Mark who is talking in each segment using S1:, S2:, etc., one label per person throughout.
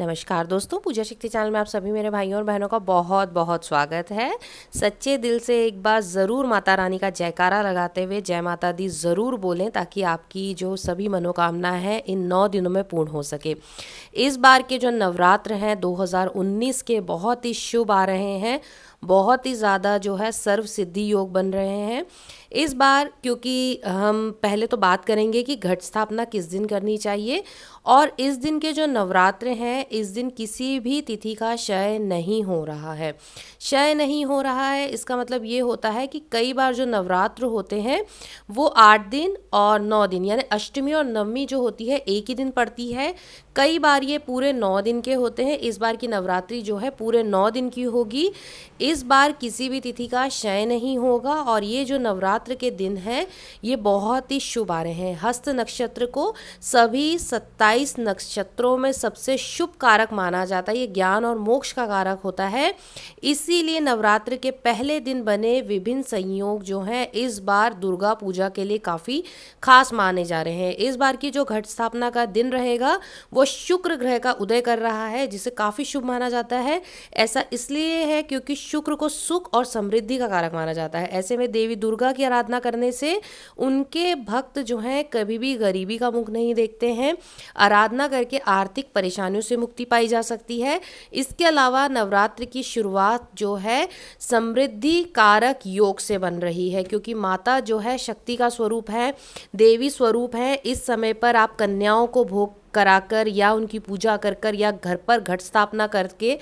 S1: नमस्कार दोस्तों पूजा शक्ति चैनल में आप सभी मेरे भाइयों और बहनों का बहुत बहुत स्वागत है सच्चे दिल से एक बार ज़रूर माता रानी का जयकारा लगाते हुए जय माता दी ज़रूर बोलें ताकि आपकी जो सभी मनोकामना है इन नौ दिनों में पूर्ण हो सके इस बार के जो नवरात्र हैं 2019 के बहुत ही शुभ आ रहे हैं बहुत ही ज़्यादा जो है सर्व सिद्धि योग बन रहे हैं इस बार क्योंकि हम पहले तो बात करेंगे कि घट स्थापना किस दिन करनी चाहिए और इस दिन के जो नवरात्र हैं इस दिन किसी भी तिथि का क्षय नहीं हो रहा है क्षय नहीं हो रहा है इसका मतलब ये होता है कि कई बार जो नवरात्र होते हैं वो आठ दिन और नौ दिन यानी अष्टमी और नवमी जो होती है एक ही दिन पड़ती है कई बार ये पूरे नौ दिन के होते हैं इस बार की नवरात्रि जो है पूरे नौ दिन की होगी इस बार किसी भी तिथि का क्षय नहीं होगा और ये जो नवरात्र के दिन हैं ये बहुत ही शुभ आ रहे हैं हस्त नक्षत्र को सभी सत्ताईस नक्षत्रों में सबसे शुभ कारक माना जाता है ये ज्ञान और मोक्ष का कारक होता है इसीलिए नवरात्र के पहले दिन बने विभिन्न संयोग जो हैं इस बार दुर्गा पूजा के लिए काफ़ी खास माने जा रहे हैं इस बार की जो घट स्थापना का दिन रहेगा वो वो शुक्र ग्रह का उदय कर रहा है जिसे काफ़ी शुभ माना जाता है ऐसा इसलिए है क्योंकि शुक्र को सुख और समृद्धि का कारक माना जाता है ऐसे में देवी दुर्गा की आराधना करने से उनके भक्त जो हैं कभी भी गरीबी का मुख नहीं देखते हैं आराधना करके आर्थिक परेशानियों से मुक्ति पाई जा सकती है इसके अलावा नवरात्र की शुरुआत जो है समृद्धि कारक योग से बन रही है क्योंकि माता जो है शक्ति का स्वरूप है देवी स्वरूप है इस समय पर आप कन्याओं को भोग कराकर या उनकी पूजा कर कर या घर पर घट स्थापना करके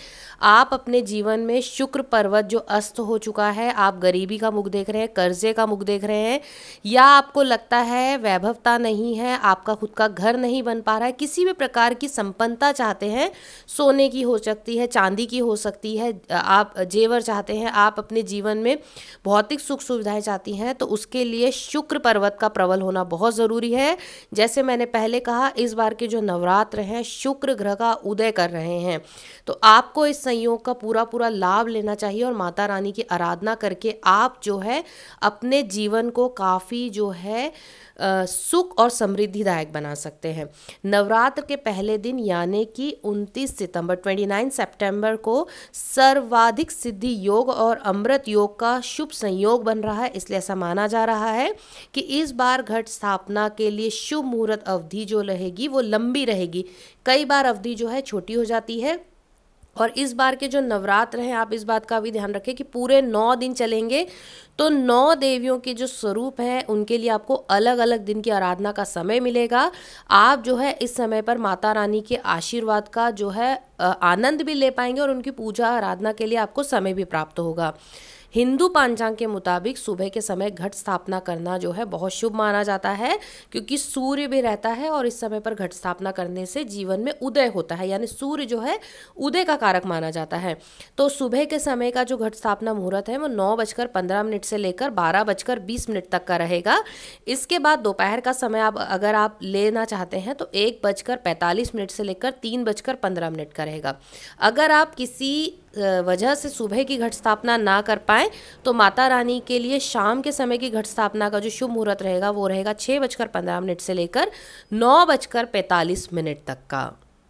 S1: आप अपने जीवन में शुक्र पर्वत जो अस्त हो चुका है आप गरीबी का मुख देख रहे हैं कर्जे का मुख देख रहे हैं या आपको लगता है वैभवता नहीं है आपका खुद का घर नहीं बन पा रहा है किसी भी प्रकार की संपन्नता चाहते हैं सोने की हो सकती है चांदी की हो सकती है आप जेवर चाहते हैं आप अपने जीवन में भौतिक सुख सुविधाएं चाहती हैं तो उसके लिए शुक्र पर्वत का प्रबल होना बहुत ज़रूरी है जैसे मैंने पहले कहा इस बार के जो जो नवरात्र हैं शुक्र ग्रह का उदय कर रहे हैं तो आपको इस संयोग का पूरा पूरा लाभ लेना चाहिए और माता रानी की आराधना करके आप जो है अपने जीवन को काफ़ी जो है सुख और समृद्धिदायक बना सकते हैं नवरात्र के पहले दिन यानी कि 29 सितंबर 29 सितंबर को सर्वाधिक सिद्धि योग और अमृत योग का शुभ संयोग बन रहा है इसलिए ऐसा माना जा रहा है कि इस बार घट स्थापना के लिए शुभ मुहूर्त अवधि जो रहेगी वो लंबी लंबी रहेगी कई बार अवधि जो है छोटी हो जाती है और इस बार के जो नवरात्र हैं आप इस बात का भी ध्यान रखें कि पूरे नौ दिन चलेंगे तो नौ देवियों के जो स्वरूप हैं उनके लिए आपको अलग अलग दिन की आराधना का समय मिलेगा आप जो है इस समय पर माता रानी के आशीर्वाद का जो है आनंद भी ले पाएंगे और उनकी पूजा आराधना के लिए आपको समय भी प्राप्त होगा हिंदू पांचांग के मुताबिक सुबह के समय घट स्थापना करना जो है बहुत शुभ माना जाता है क्योंकि सूर्य भी रहता है और इस समय पर घट स्थापना करने से जीवन में उदय होता है यानी सूर्य जो है उदय का कारक माना जाता है तो सुबह के समय का जो घट स्थापना मुहूर्त है वो नौ बजकर पंद्रह मिनट से लेकर बारह बजकर बीस मिनट तक का रहेगा इसके बाद दोपहर का समय आप अगर आप लेना चाहते हैं तो एक बजकर पैंतालीस मिनट से लेकर तीन बजकर पंद्रह मिनट का रहेगा अगर आप किसी वजह से सुबह की घट स्थापना ना कर पाए तो माता रानी के लिए शाम के समय की घट स्थापना का जो शुभ मुहूर्त रहेगा वो रहेगा छः बजकर पंद्रह मिनट से लेकर नौ बजकर पैंतालीस मिनट तक का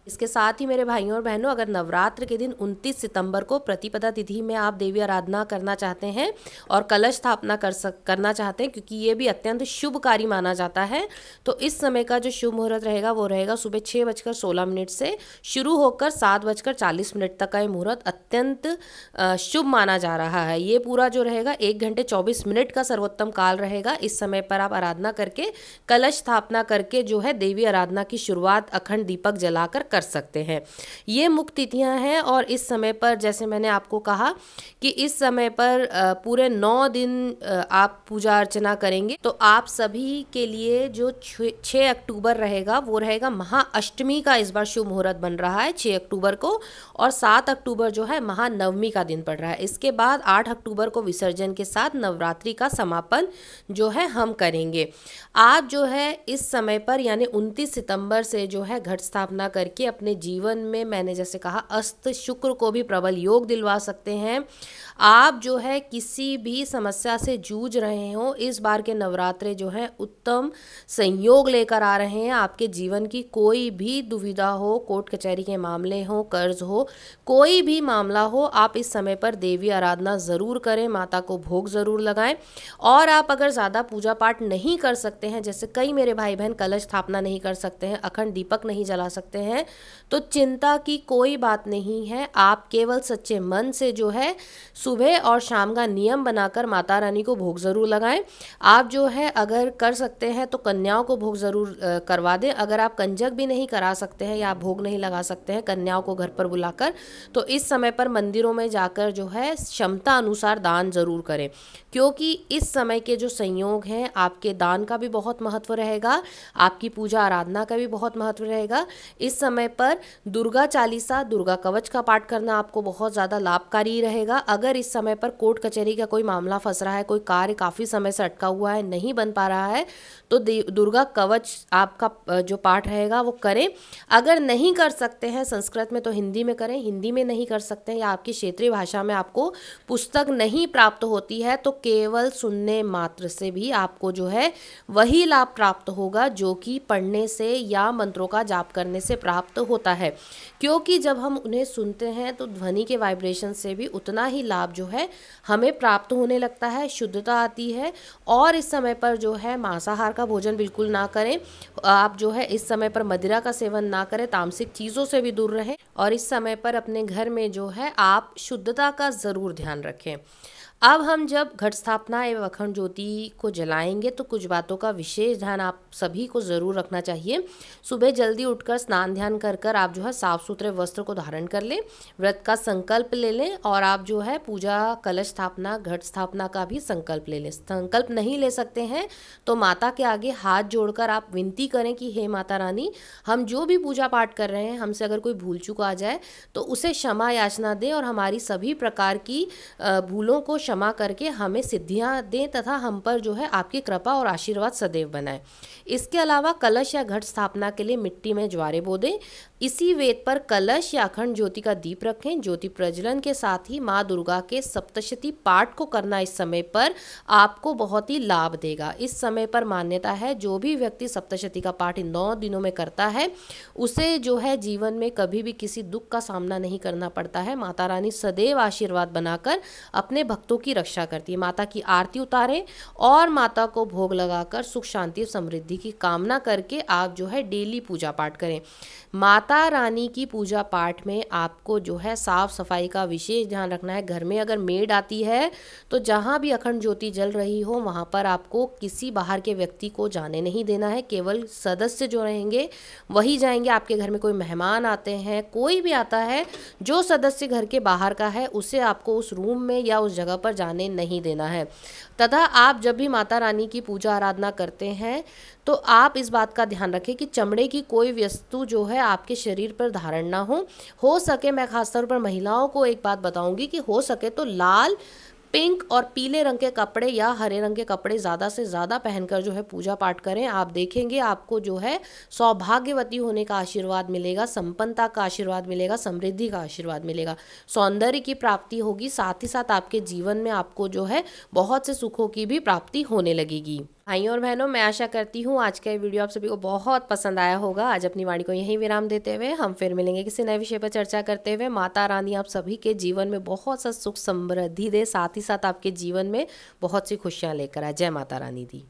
S1: इसके साथ ही मेरे भाइयों और बहनों अगर नवरात्र के दिन 29 सितंबर को प्रतिपदा तिथि में आप देवी आराधना करना चाहते हैं और कलश स्थापना कर सक करना चाहते हैं क्योंकि ये भी अत्यंत शुभ कार्य माना जाता है तो इस समय का जो शुभ मुहूर्त रहेगा वो रहेगा सुबह छः बजकर सोलह मिनट से शुरू होकर सात बजकर चालीस मिनट तक का ये मुहूर्त अत्यंत शुभ माना जा रहा है ये पूरा जो रहेगा एक घंटे चौबीस मिनट का सर्वोत्तम काल रहेगा इस समय पर आप आराधना करके कलश स्थापना करके जो है देवी आराधना की शुरुआत अखंड दीपक जलाकर कर कर सकते हैं ये मुख्य तिथियाँ हैं और इस समय पर जैसे मैंने आपको कहा कि इस समय पर पूरे नौ दिन आप पूजा अर्चना करेंगे तो आप सभी के लिए जो छः अक्टूबर रहेगा वो रहेगा महाअष्टमी का इस बार शुभ मुहूर्त बन रहा है छः अक्टूबर को और सात अक्टूबर जो है महानवमी का दिन पड़ रहा है इसके बाद आठ अक्टूबर को विसर्जन के साथ नवरात्रि का समापन जो है हम करेंगे आज जो है इस समय पर यानी 29 सितंबर से जो है घट स्थापना करके अपने जीवन में मैंने जैसे कहा अस्त शुक्र को भी प्रबल योग दिलवा सकते हैं आप जो है किसी भी समस्या से जूझ रहे हो इस बार के नवरात्रे जो हैं उत्तम संयोग लेकर आ रहे हैं आपके जीवन की कोई भी दुविधा हो कोर्ट कचहरी के मामले हो कर्ज हो कोई भी मामला हो आप इस समय पर देवी आराधना ज़रूर करें माता को भोग ज़रूर लगाएं और आप अगर ज़्यादा पूजा पाठ नहीं कर सकते हैं जैसे कई मेरे भाई बहन कलश स्थापना नहीं कर सकते हैं अखंड दीपक नहीं जला सकते हैं तो चिंता की कोई बात नहीं है आप केवल सच्चे मन से जो है सुबह और शाम का नियम बनाकर माता रानी को भोग ज़रूर लगाएं आप जो है अगर कर सकते हैं तो कन्याओं को भोग ज़रूर करवा दें अगर आप कंजक भी नहीं करा सकते हैं या भोग नहीं लगा सकते हैं कन्याओं को घर पर बुलाकर तो इस समय पर मंदिरों में जाकर जो है क्षमता अनुसार दान ज़रूर करें क्योंकि इस समय के जो संयोग हैं आपके दान का भी बहुत महत्व रहेगा आपकी पूजा आराधना का भी बहुत महत्व रहेगा इस समय समय पर दुर्गा चालीसा दुर्गा कवच का पाठ करना आपको बहुत ज़्यादा लाभकारी रहेगा अगर इस समय पर कोर्ट कचहरी का कोई मामला फंस रहा है कोई कार्य काफ़ी समय से अटका हुआ है नहीं बन पा रहा है तो दुर्गा कवच आपका जो पाठ रहेगा वो करें अगर नहीं कर सकते हैं संस्कृत में तो हिंदी में करें हिंदी में नहीं कर सकते या आपकी क्षेत्रीय भाषा में आपको पुस्तक नहीं प्राप्त होती है तो केवल सुनने मात्र से भी आपको जो है वही लाभ प्राप्त होगा जो कि पढ़ने से या मंत्रों का जाप करने से प्राप्त प्राप्त होता है क्योंकि जब हम उन्हें सुनते हैं तो ध्वनि के वाइब्रेशन से भी उतना ही लाभ जो है हमें प्राप्त होने लगता है शुद्धता आती है और इस समय पर जो है मांसाहार का भोजन बिल्कुल ना करें आप जो है इस समय पर मदिरा का सेवन ना करें तामसिक चीज़ों से भी दूर रहें और इस समय पर अपने घर में जो है आप शुद्धता का ज़रूर ध्यान रखें अब हम जब घट स्थापना एवं अखंड ज्योति को जलाएंगे तो कुछ बातों का विशेष ध्यान आप सभी को ज़रूर रखना चाहिए सुबह जल्दी उठकर स्नान ध्यान कर कर आप जो है साफ़ सुथरे वस्त्र को धारण कर लें व्रत का संकल्प ले लें और आप जो है पूजा कलश स्थापना घट स्थापना का भी संकल्प ले लें संकल्प नहीं ले सकते हैं तो माता के आगे हाथ जोड़कर आप विनती करें कि हे माता रानी हम जो भी पूजा पाठ कर रहे हैं हमसे अगर कोई भूल चूक आ जाए तो उसे क्षमा याचना दें और हमारी सभी प्रकार की भूलों को क्षमा करके हमें सिद्धियाँ दें तथा हम पर जो है आपकी कृपा और आशीर्वाद सदैव बनाए इसके अलावा कलश या घट स्थापना के लिए मिट्टी में ज्वारे बो दें इसी वेद पर कलश या अखंड ज्योति का दीप रखें ज्योति प्रज्वलन के साथ ही माँ दुर्गा के सप्तशती पाठ को करना इस समय पर आपको बहुत ही लाभ देगा इस समय पर मान्यता है जो भी व्यक्ति सप्तशती का पाठ इन नौ दिनों में करता है उसे जो है जीवन में कभी भी किसी दुख का सामना नहीं करना पड़ता है माता रानी सदैव आशीर्वाद बनाकर अपने भक्तों की रक्षा करती है माता की आरती उतारें और माता को भोग लगाकर सुख शांति समृद्धि की कामना करके आप जो है डेली पूजा पाठ करें माता माता रानी की पूजा पाठ में आपको जो है साफ़ सफाई का विशेष ध्यान रखना है घर में अगर मेड आती है तो जहाँ भी अखंड ज्योति जल रही हो वहाँ पर आपको किसी बाहर के व्यक्ति को जाने नहीं देना है केवल सदस्य जो रहेंगे वही जाएंगे आपके घर में कोई मेहमान आते हैं कोई भी आता है जो सदस्य घर के बाहर का है उसे आपको उस रूम में या उस जगह पर जाने नहीं देना है तथा आप जब भी माता रानी की पूजा आराधना करते हैं तो आप इस बात का ध्यान रखें कि चमड़े की कोई वस्तु जो है आपके शरीर पर धारण ना हो हो सके मैं खासतौर पर महिलाओं को एक बात बताऊंगी कि हो सके तो लाल पिंक और पीले रंग के कपड़े या हरे रंग के कपड़े ज़्यादा से ज़्यादा पहनकर जो है पूजा पाठ करें आप देखेंगे आपको जो है सौभाग्यवती होने का आशीर्वाद मिलेगा संपन्नता का आशीर्वाद मिलेगा समृद्धि का आशीर्वाद मिलेगा सौंदर्य की प्राप्ति होगी साथ ही साथ आपके जीवन में आपको जो है बहुत से सुखों की भी प्राप्ति होने लगेगी भाइयों और बहनों मैं आशा करती हूँ आज का ये वीडियो आप सभी को बहुत पसंद आया होगा आज अपनी वाणी को यहीं विराम देते हुए हम फिर मिलेंगे किसी नए विषय पर चर्चा करते हुए माता रानी आप सभी के जीवन में बहुत सा सुख समृद्धि दे साथ ही साथ आपके जीवन में बहुत सी खुशियाँ लेकर आए जय माता रानी दी